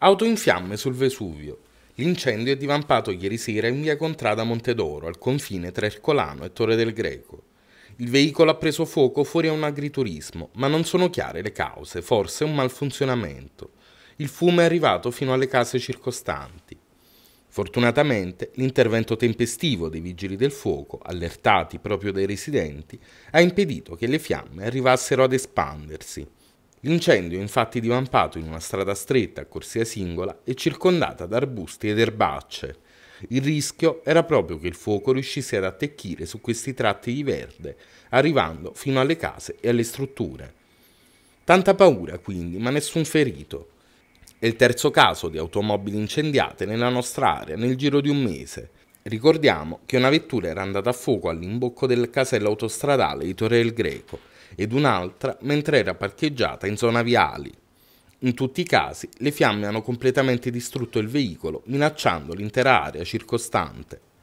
Auto in fiamme sul Vesuvio. L'incendio è divampato ieri sera in via Contrada Montedoro, al confine tra Ercolano e Torre del Greco. Il veicolo ha preso fuoco fuori a un agriturismo, ma non sono chiare le cause, forse un malfunzionamento. Il fumo è arrivato fino alle case circostanti. Fortunatamente l'intervento tempestivo dei vigili del fuoco, allertati proprio dai residenti, ha impedito che le fiamme arrivassero ad espandersi. L'incendio è infatti divampato in una strada stretta a corsia singola e circondata da arbusti ed erbacce. Il rischio era proprio che il fuoco riuscisse ad attecchire su questi tratti di verde, arrivando fino alle case e alle strutture. Tanta paura quindi, ma nessun ferito. È il terzo caso di automobili incendiate nella nostra area nel giro di un mese. Ricordiamo che una vettura era andata a fuoco all'imbocco del casello autostradale di Torre del Greco ed un'altra mentre era parcheggiata in zona viali. In tutti i casi le fiamme hanno completamente distrutto il veicolo, minacciando l'intera area circostante.